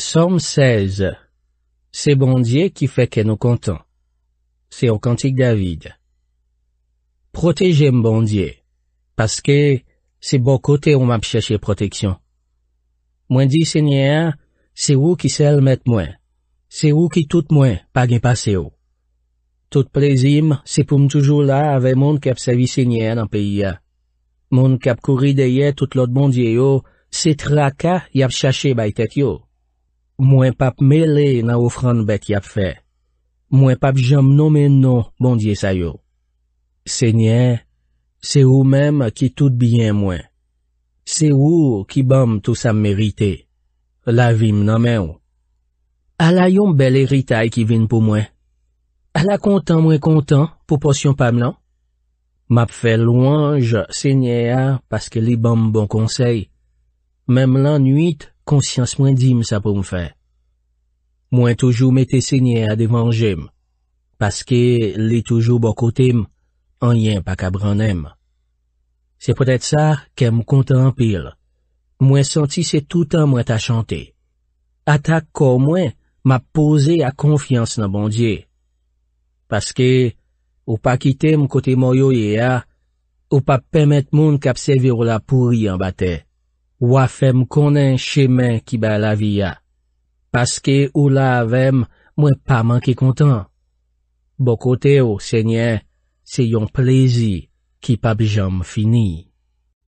Somme 16. Se bondye ki feke nou kontan. Se okantik David. Proteje m bondye, paske se bo kote ou m ap chache proteksyon. Mwen di senye an, se ou ki sel met mwen. Se ou ki tout mwen, pa gen pase ou. Tout prezim, se pou m toujou la ave moun kap sevi senye an an peyi a. Moun kap kouri deye tout lot bondye oh, yo, se tra ka yap chache baytet yo. Mwen pap mele nan ofran bet y ap fe. Mwen pap jom non men non bondye sayo. Se nye, se ou menm ki tout biyen mwen. Se ou ki bom tout sa merite. La vim nan men ou. Ala yon bel eritay ki vin pou mwen. Ala kontan mwen kontan pou posyon pam nan. Map fe louanj se nye a paske li bom bon konsey. Menm lan nwit konsyans mwen dim sa pou mwen fe. Mwen toujou mette se nye a devanje m, paske li toujou bo kote m, anyen pa kabranem. Se potet sa ke m kontempil, mwen santi se toutan mwen ta chante. Ata kou mwen m ap pose a konfians nan bondye. Paske ou pa kite m kote mwoyo ye a, ou pa pemet moun kapse vir la pouri an bate, wafem konen chemen ki ba la vi a. Paske ou la avem, mwen pa man ki kontan. Boko te ou, senye, se yon plezi ki pa bijanm fini.